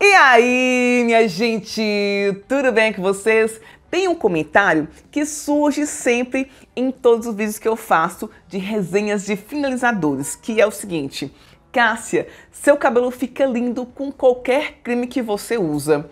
E aí, minha gente, tudo bem com vocês? Tem um comentário que surge sempre em todos os vídeos que eu faço de resenhas de finalizadores, que é o seguinte: Cássia, seu cabelo fica lindo com qualquer creme que você usa.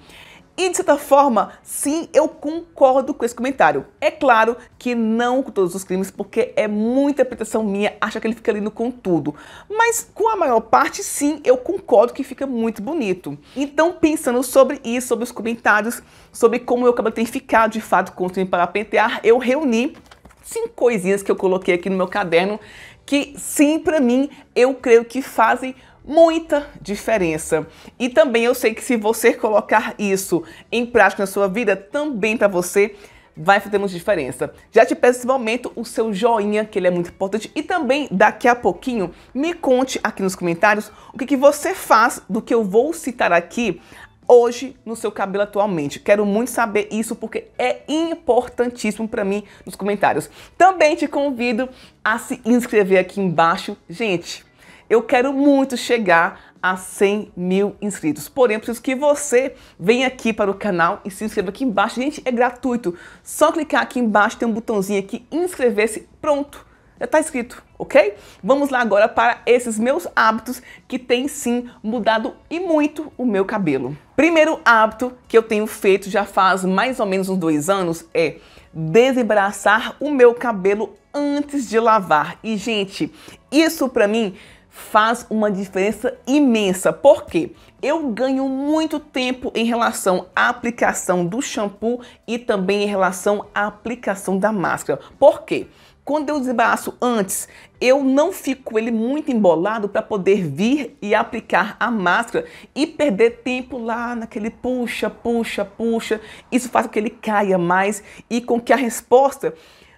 E de certa forma, sim, eu concordo com esse comentário. É claro que não com todos os crimes, porque é muita interpretação minha achar que ele fica lindo com tudo. Mas com a maior parte, sim, eu concordo que fica muito bonito. Então, pensando sobre isso, sobre os comentários, sobre como eu cabelo tem ficado de fato com o crime para pentear, eu reuni cinco coisinhas que eu coloquei aqui no meu caderno que, sim, para mim, eu creio que fazem muita diferença. E também eu sei que se você colocar isso em prática na sua vida, também para você vai fazer muita diferença. Já te peço nesse momento o seu joinha, que ele é muito importante, e também daqui a pouquinho me conte aqui nos comentários o que, que você faz do que eu vou citar aqui hoje no seu cabelo atualmente. Quero muito saber isso porque é importantíssimo para mim nos comentários. Também te convido a se inscrever aqui embaixo. Gente, eu quero muito chegar a 100 mil inscritos. Porém, preciso que você venha aqui para o canal e se inscreva aqui embaixo. Gente, é gratuito. Só clicar aqui embaixo, tem um botãozinho aqui, inscrever-se, pronto. Já está escrito, ok? Vamos lá agora para esses meus hábitos que têm sim mudado e muito o meu cabelo. Primeiro hábito que eu tenho feito já faz mais ou menos uns dois anos é desembraçar o meu cabelo antes de lavar. E gente, isso para mim faz uma diferença imensa. porque Eu ganho muito tempo em relação à aplicação do shampoo e também em relação à aplicação da máscara. porque Quando eu desembaraço antes, eu não fico ele muito embolado para poder vir e aplicar a máscara e perder tempo lá naquele puxa, puxa, puxa. Isso faz com que ele caia mais e com que a resposta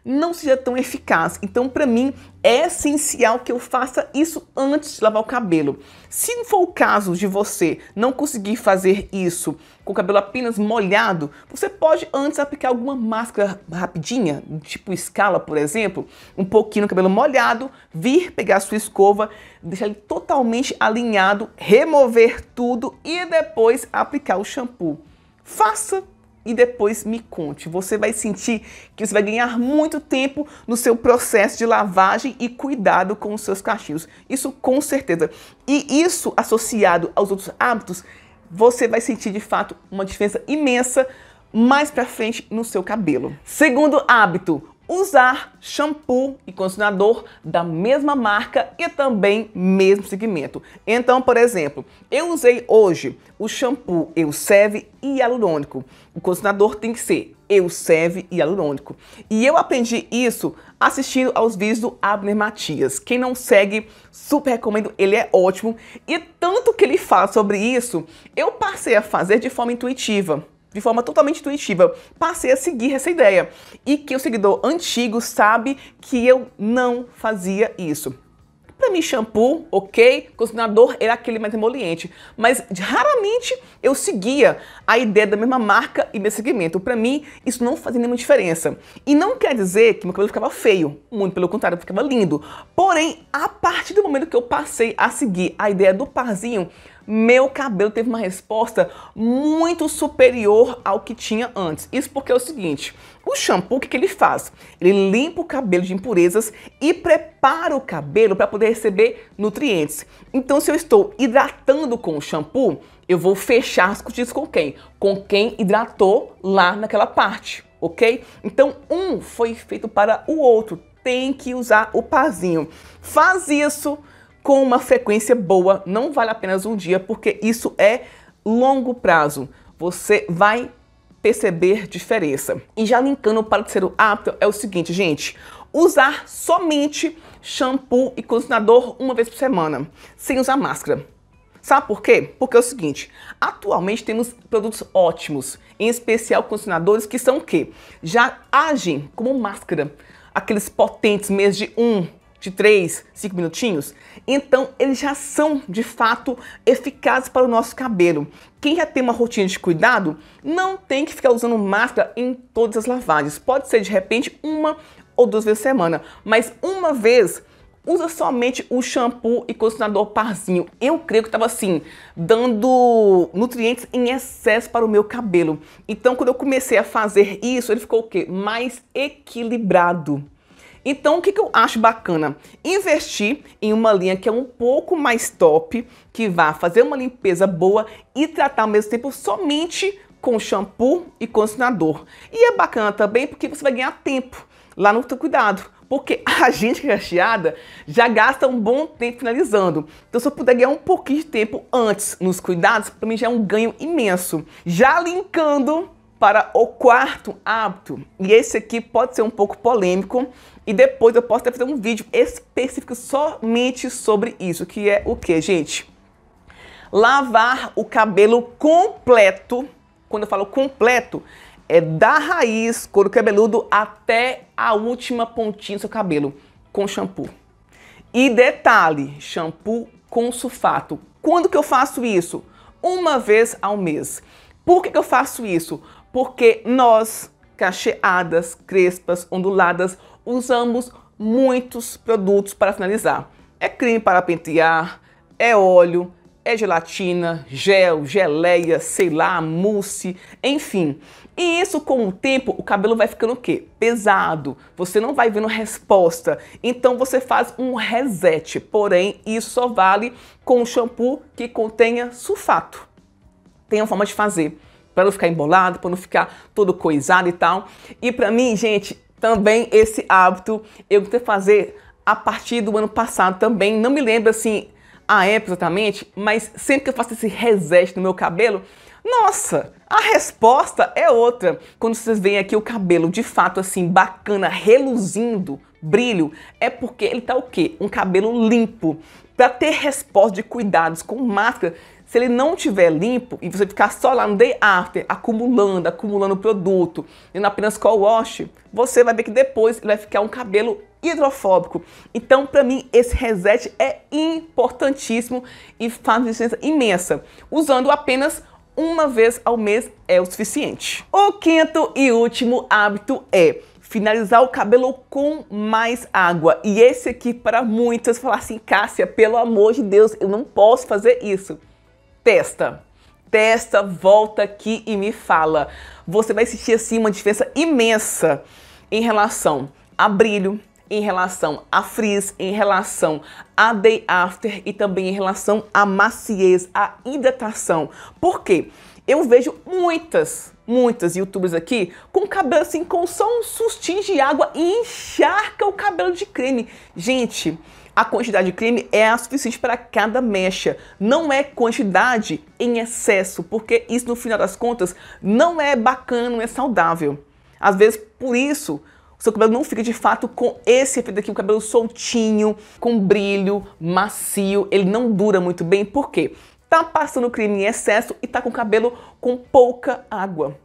não seja tão eficaz. Então, para mim, é essencial que eu faça isso antes de lavar o cabelo. Se for o caso de você não conseguir fazer isso com o cabelo apenas molhado, você pode antes aplicar alguma máscara rapidinha, tipo escala, por exemplo, um pouquinho no cabelo molhado, vir pegar a sua escova, deixar ele totalmente alinhado, remover tudo e depois aplicar o shampoo. Faça e depois me conte. Você vai sentir que você vai ganhar muito tempo no seu processo de lavagem e cuidado com os seus cachinhos. Isso com certeza. E isso associado aos outros hábitos, você vai sentir de fato uma diferença imensa mais para frente no seu cabelo. Segundo hábito, usar shampoo e condicionador da mesma marca e também mesmo segmento. Então, por exemplo, eu usei hoje o shampoo e hialurônico. O condicionador tem que ser e hialurônico. E eu aprendi isso assistindo aos vídeos do Abner Matias. Quem não segue, super recomendo, ele é ótimo. E tanto que ele fala sobre isso, eu passei a fazer de forma intuitiva de forma totalmente intuitiva, passei a seguir essa ideia. E que o seguidor antigo sabe que eu não fazia isso. Para mim, shampoo, ok, condicionador era aquele mais emoliente, mas raramente eu seguia a ideia da mesma marca e meu segmento. Para mim, isso não fazia nenhuma diferença. E não quer dizer que meu cabelo ficava feio, muito pelo contrário, ficava lindo. Porém, a partir do momento que eu passei a seguir a ideia do parzinho, meu cabelo teve uma resposta muito superior ao que tinha antes. Isso porque é o seguinte, o shampoo, o que, que ele faz? Ele limpa o cabelo de impurezas e prepara o cabelo para poder receber nutrientes. Então, se eu estou hidratando com o shampoo, eu vou fechar as cutículas com quem? Com quem hidratou lá naquela parte, ok? Então, um foi feito para o outro. Tem que usar o pazinho. Faz isso com uma frequência boa, não vale apenas um dia, porque isso é longo prazo. Você vai perceber diferença. E já linkando para o terceiro hábito, é o seguinte, gente: usar somente shampoo e condicionador uma vez por semana, sem usar máscara. Sabe por quê? Porque é o seguinte, atualmente temos produtos ótimos, em especial condicionadores que são o quê? Já agem como máscara. Aqueles potentes mês de 1, de 3, 5 minutinhos, então eles já são de fato eficazes para o nosso cabelo. Quem já tem uma rotina de cuidado não tem que ficar usando máscara em todas as lavagens. Pode ser de repente uma ou duas vezes por semana, mas uma vez usa somente o shampoo e condicionador parzinho. Eu creio que estava assim, dando nutrientes em excesso para o meu cabelo. Então, quando eu comecei a fazer isso, ele ficou o quê? Mais equilibrado. Então, o que, que eu acho bacana? Investir em uma linha que é um pouco mais top, que vá fazer uma limpeza boa e tratar ao mesmo tempo somente com shampoo e condicionador. E é bacana também porque você vai ganhar tempo lá no teu cuidado. Porque a gente que cacheada é já gasta um bom tempo finalizando. Então, se eu puder ganhar um pouquinho de tempo antes nos cuidados, para mim já é um ganho imenso. Já linkando para o quarto hábito, e esse aqui pode ser um pouco polêmico, e depois eu posso até fazer um vídeo específico somente sobre isso, que é o que, gente? Lavar o cabelo completo, quando eu falo completo, é da raiz, couro cabeludo, até a última pontinha do seu cabelo, com shampoo. E detalhe, shampoo com sulfato. Quando que eu faço isso? Uma vez ao mês. Por que, que eu faço isso? porque nós, cacheadas, crespas, onduladas, usamos muitos produtos para finalizar. É creme para pentear, é óleo, é gelatina, gel, geleia, sei lá, mousse, enfim. E isso com o tempo, o cabelo vai ficando o quê? Pesado. Você não vai vendo resposta. Então você faz um reset. Porém, isso só vale com um shampoo que contenha sulfato. Tem uma forma de fazer para não ficar embolado, para não ficar todo coisado e tal. E para mim, gente, também esse hábito eu tentei fazer a partir do ano passado também. Não me lembro assim a época exatamente, mas sempre que eu faço esse reset no meu cabelo, nossa, a resposta é outra. Quando vocês veem aqui o cabelo de fato assim bacana, reluzindo, brilho, é porque ele tá o quê? Um cabelo limpo. Para ter resposta de cuidados com máscara, se ele não tiver limpo e você ficar só lá no day after, acumulando, acumulando produto, e não apenas o wash, você vai ver que depois ele vai ficar um cabelo hidrofóbico. Então, para mim, esse reset é importantíssimo e faz uma diferença imensa. Usando apenas uma vez ao mês é o suficiente. O quinto e último hábito é finalizar o cabelo com mais água. E esse aqui para muitas falar assim, Cássia, pelo amor de Deus, eu não posso fazer isso. Testa. Testa, volta aqui e me fala. Você vai sentir assim uma diferença imensa em relação a brilho, em relação a frizz, em relação a day after e também em relação a maciez, à hidratação. Por quê? Eu vejo muitas, muitas youtubers aqui com cabelo assim, com só um sustinho de água e encharca o cabelo de creme. Gente, a quantidade de creme é a suficiente para cada mecha. Não é quantidade em excesso, porque isso no final das contas não é bacana, não é saudável. Às vezes, por isso, o seu cabelo não fica de fato com esse efeito aqui, o cabelo soltinho, com brilho, macio, ele não dura muito bem, por quê? Tá passando creme em excesso e tá com o cabelo com pouca água.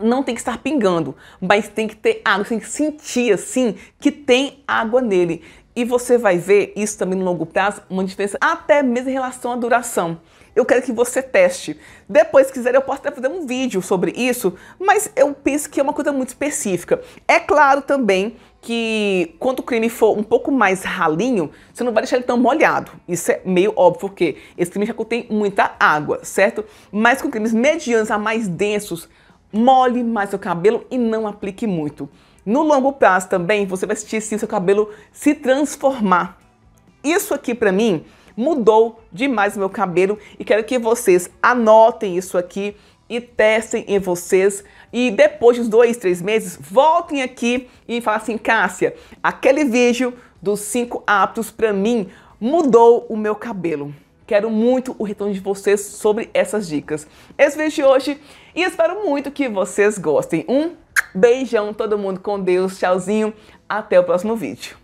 Não tem que estar pingando, mas tem que ter água, tem que sentir assim que tem água nele. E você vai ver isso também no longo prazo, uma diferença até mesmo em relação à duração. Eu quero que você teste. Depois, se quiser, eu posso até fazer um vídeo sobre isso, mas eu penso que é uma coisa muito específica. É claro também que quando o creme for um pouco mais ralinho, você não vai deixar ele tão molhado. Isso é meio óbvio, porque esse creme já contém muita água, certo? Mas com cremes medianos a mais densos, molhe mais o cabelo e não aplique muito. No longo prazo também você vai assistir sim, o seu cabelo se transformar. Isso aqui para mim mudou demais o meu cabelo e quero que vocês anotem isso aqui e testem em vocês. E depois dos dois, três meses, voltem aqui e falem assim, Cássia, aquele vídeo dos cinco hábitos para mim mudou o meu cabelo. Quero muito o retorno de vocês sobre essas dicas. Esse vídeo de hoje e espero muito que vocês gostem. Um Beijão todo mundo com Deus, tchauzinho, até o próximo vídeo.